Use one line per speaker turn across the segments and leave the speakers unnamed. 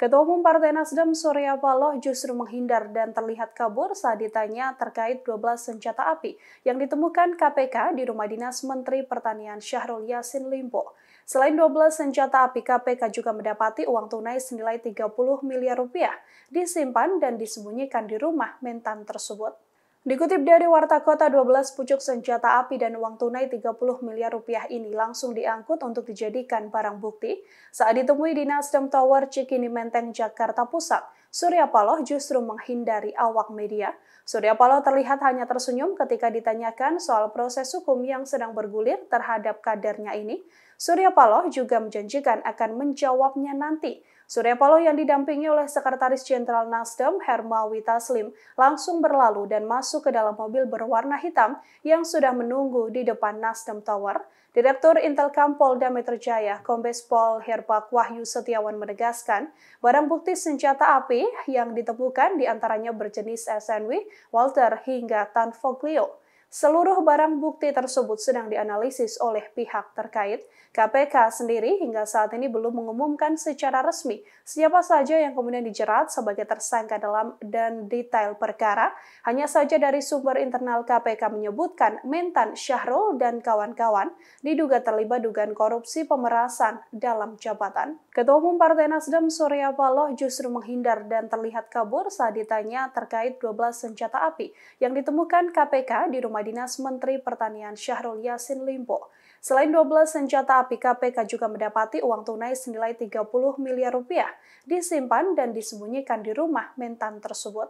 Ketua Umum Partai Nasdem Surya Paloh justru menghindar dan terlihat kabur saat ditanya terkait 12 senjata api yang ditemukan KPK di rumah dinas Menteri Pertanian Syahrul Yassin Limpo. Selain 12 senjata api, KPK juga mendapati uang tunai senilai 30 miliar rupiah disimpan dan disembunyikan di rumah mentan tersebut. Dikutip dari Warta Kota, 12 pucuk senjata api dan uang tunai 30 miliar rupiah ini langsung diangkut untuk dijadikan barang bukti saat ditemui di Nasdem Tower Cikini Menteng, Jakarta Pusat. Surya Paloh justru menghindari awak media. Surya Paloh terlihat hanya tersenyum ketika ditanyakan soal proses hukum yang sedang bergulir terhadap kadernya ini. Surya Paloh juga menjanjikan akan menjawabnya nanti. Surya Paloh yang didampingi oleh Sekretaris Jenderal Nasdem Hermawi Taslim langsung berlalu dan masuk ke dalam mobil berwarna hitam yang sudah menunggu di depan Nasdem Tower. Direktur Intelkam Polda Metro Jaya, Kombes Pol Herbak Wahyu Setiawan menegaskan, barang bukti senjata api yang ditemukan diantaranya berjenis SNW, Walter hingga Tanfoglio. Seluruh barang bukti tersebut sedang dianalisis oleh pihak terkait. KPK sendiri hingga saat ini belum mengumumkan secara resmi siapa saja yang kemudian dijerat sebagai tersangka dalam dan detail perkara. Hanya saja dari sumber internal KPK menyebutkan Mentan Syahrul dan kawan-kawan diduga terlibat dugaan korupsi pemerasan dalam jabatan. Ketua Umum Partai Nasdem Surya Paloh justru menghindar dan terlihat kabur saat ditanya terkait 12 senjata api yang ditemukan KPK di rumah Kepala Dinas Menteri Pertanian Syahrul Yassin Limpo. Selain 12 senjata api, KPK juga mendapati uang tunai senilai 30 miliar rupiah disimpan dan disembunyikan di rumah mentan tersebut.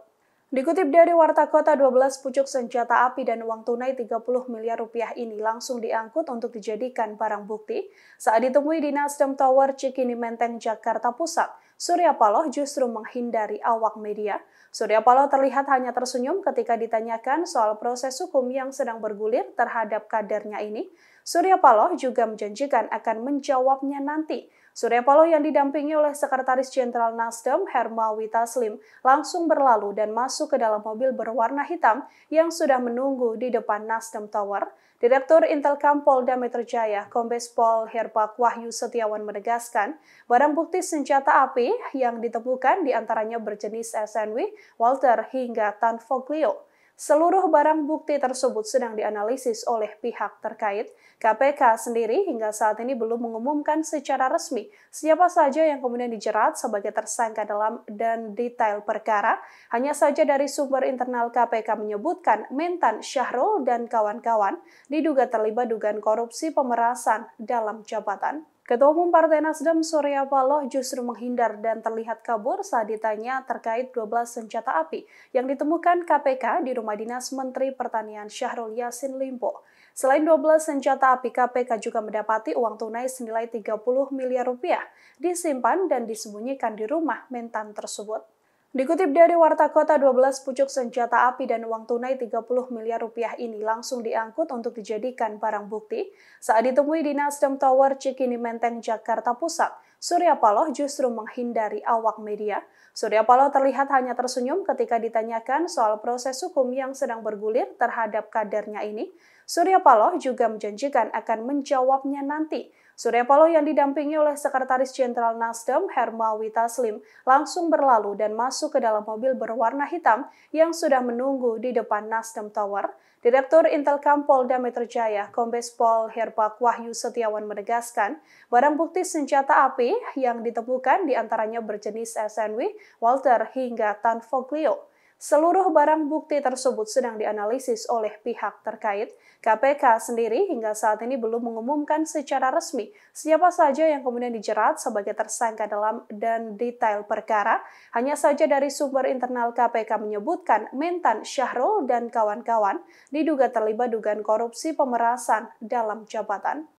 Dikutip dari Warta Kota, 12 pucuk senjata api dan uang tunai 30 miliar rupiah ini langsung diangkut untuk dijadikan barang bukti saat ditemui di Nasdem Tower Cikini Menteng, Jakarta Pusat. Surya Paloh justru menghindari awak media. Surya Paloh terlihat hanya tersenyum ketika ditanyakan soal proses hukum yang sedang bergulir terhadap kadernya ini. Surya Paloh juga menjanjikan akan menjawabnya nanti. Surya Paloh yang didampingi oleh Sekretaris Jenderal Nasdem Hermawi Taslim langsung berlalu dan masuk ke dalam mobil berwarna hitam yang sudah menunggu di depan Nasdem Tower. Direktur Intelkam Polda Metro Jaya, Kombes Pol Herbak Wahyu Setiawan menegaskan, barang bukti senjata api yang ditemukan diantaranya berjenis SNW, Walter hingga Tanfoglio. Seluruh barang bukti tersebut sedang dianalisis oleh pihak terkait. KPK sendiri hingga saat ini belum mengumumkan secara resmi siapa saja yang kemudian dijerat sebagai tersangka dalam dan detail perkara. Hanya saja dari sumber internal KPK menyebutkan Mentan Syahrul dan kawan-kawan diduga terlibat dugaan korupsi pemerasan dalam jabatan. Ketua Umum Partai Nasdem Surya Paloh justru menghindar dan terlihat kabur saat ditanya terkait 12 senjata api yang ditemukan KPK di rumah dinas Menteri Pertanian Syahrul Yassin Limpo. Selain 12 senjata api, KPK juga mendapati uang tunai senilai 30 miliar rupiah disimpan dan disembunyikan di rumah mentan tersebut. Dikutip dari Warta Kota, 12 pucuk senjata api dan uang tunai 30 miliar rupiah ini langsung diangkut untuk dijadikan barang bukti saat ditemui di Nasdem Tower Cikini Menteng, Jakarta Pusat. Surya Paloh justru menghindari awak media. Surya Paloh terlihat hanya tersenyum ketika ditanyakan soal proses hukum yang sedang bergulir terhadap kadernya ini. Surya Paloh juga menjanjikan akan menjawabnya nanti. Surya Paloh yang didampingi oleh Sekretaris Jenderal Nasdem Hermawi Taslim langsung berlalu dan masuk ke dalam mobil berwarna hitam yang sudah menunggu di depan Nasdem Tower. Direktur Intelkam Polda Metro Jaya, Kombes Pol Herbak Wahyu Setiawan menegaskan, barang bukti senjata api yang ditemukan diantaranya berjenis SNW, Walter, hingga Tanfoglio. Seluruh barang bukti tersebut sedang dianalisis oleh pihak terkait. KPK sendiri hingga saat ini belum mengumumkan secara resmi siapa saja yang kemudian dijerat sebagai tersangka dalam dan detail perkara. Hanya saja dari sumber internal KPK menyebutkan Mentan Syahrul dan kawan-kawan diduga terlibat dugaan korupsi pemerasan dalam jabatan.